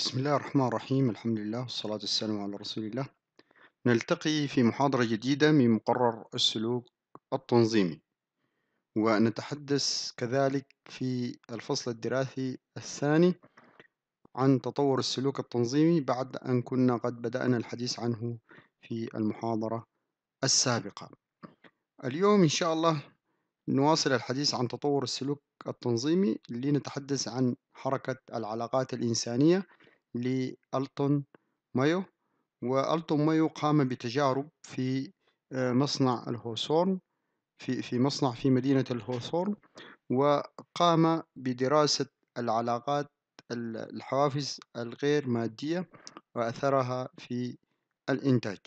بسم الله الرحمن الرحيم الحمد لله والصلاة والسلام على رسول الله نلتقي في محاضرة جديدة من مقرر السلوك التنظيمي ونتحدث كذلك في الفصل الدراسي الثاني عن تطور السلوك التنظيمي بعد أن كنا قد بدأنا الحديث عنه في المحاضرة السابقة اليوم إن شاء الله نواصل الحديث عن تطور السلوك التنظيمي لنتحدث عن حركة العلاقات الإنسانية لألتون مايو وألتون مايو قام بتجارب في آه، مصنع الهوسورن في في مصنع في مدينة الهوسورن وقام بدراسة العلاقات الحوافز الغير مادية وأثرها في الإنتاج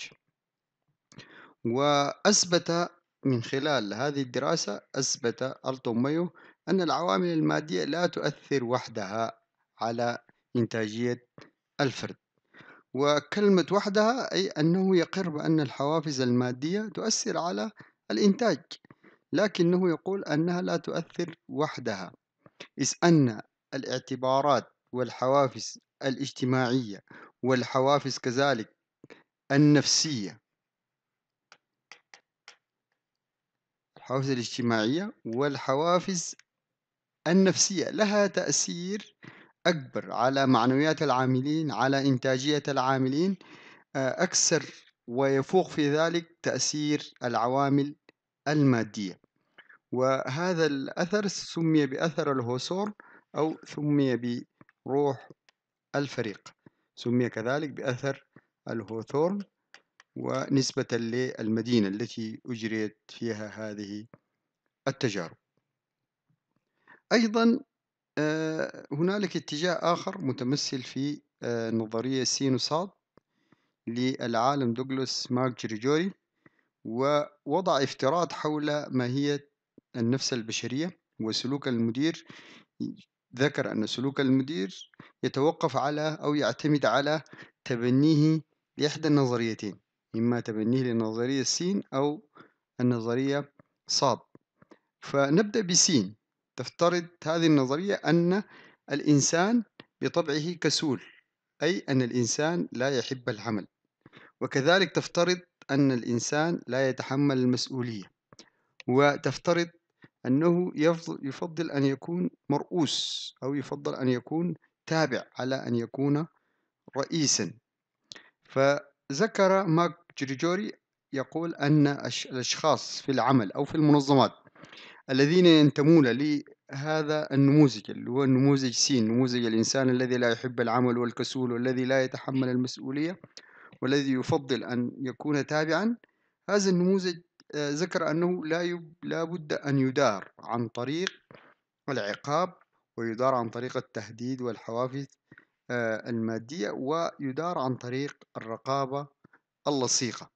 وأثبت من خلال هذه الدراسة أثبت ألتون مايو أن العوامل المادية لا تؤثر وحدها على إنتاجية الفرد وكلمة وحدها أي أنه يقر بأن الحوافز المادية تؤثر على الإنتاج لكنه يقول أنها لا تؤثر وحدها إذ أن الاعتبارات والحوافز الاجتماعية والحوافز كذلك النفسية الحوافز الاجتماعية والحوافز النفسية لها تأثير أكبر على معنويات العاملين على إنتاجية العاملين آه، أكثر ويفوق في ذلك تأثير العوامل المادية وهذا الأثر سمي بأثر الهوسور أو سمي بروح الفريق سمي كذلك بأثر الهوثورن ونسبة للمدينة التي أجريت فيها هذه التجارب أيضا آه، هنالك اتجاه آخر متمثل في آه، نظرية سينوساد للعالم دوغلاس مارك جريجوري ووضع افتراض حول ماهية النفس البشرية وسلوك المدير ذكر أن سلوك المدير يتوقف على أو يعتمد على تبنيه لإحدى النظريتين إما تبنيه لنظرية سين أو النظرية صاد فنبدأ بسين تفترض هذه النظرية أن الإنسان بطبعه كسول أي أن الإنسان لا يحب العمل وكذلك تفترض أن الإنسان لا يتحمل المسؤولية وتفترض أنه يفضل أن يكون مرؤوس أو يفضل أن يكون تابع على أن يكون رئيسا فذكر ماك جريجوري يقول أن الأشخاص في العمل أو في المنظمات الذين ينتمون لهذا النموذج اللي هو النموذج سين نموذج الإنسان الذي لا يحب العمل والكسول والذي لا يتحمل المسؤولية والذي يفضل أن يكون تابعا هذا النموذج آه، ذكر أنه لا بد أن يدار عن طريق العقاب ويدار عن طريق التهديد والحوافز آه، المادية ويدار عن طريق الرقابة اللصيقة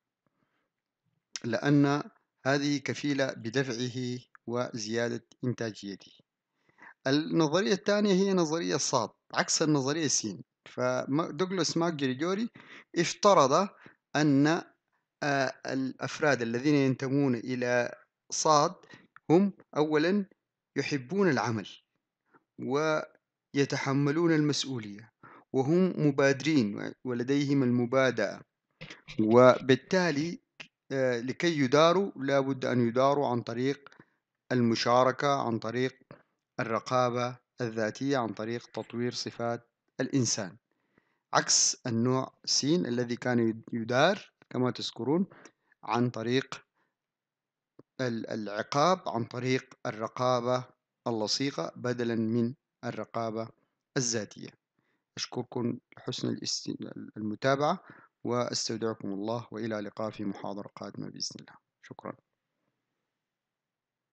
لأن هذه كفيلة بدفعه وزيادة إنتاجيتي النظرية الثانية هي نظرية صاد عكس النظرية سين فدوغلاس ماك جريجوري افترض أن آه، الأفراد الذين ينتمون إلى صاد هم أولا يحبون العمل ويتحملون المسؤولية وهم مبادرين ولديهم المبادئة وبالتالي آه، لكي يداروا لابد أن يداروا عن طريق المشاركة عن طريق الرقابة الذاتية عن طريق تطوير صفات الإنسان عكس النوع سين الذي كان يدار كما تذكرون عن طريق العقاب عن طريق الرقابة اللصيقة بدلا من الرقابة الذاتية أشكركم لحسن المتابعة وأستودعكم الله وإلى لقاء في محاضرة قادمة بإذن الله شكرا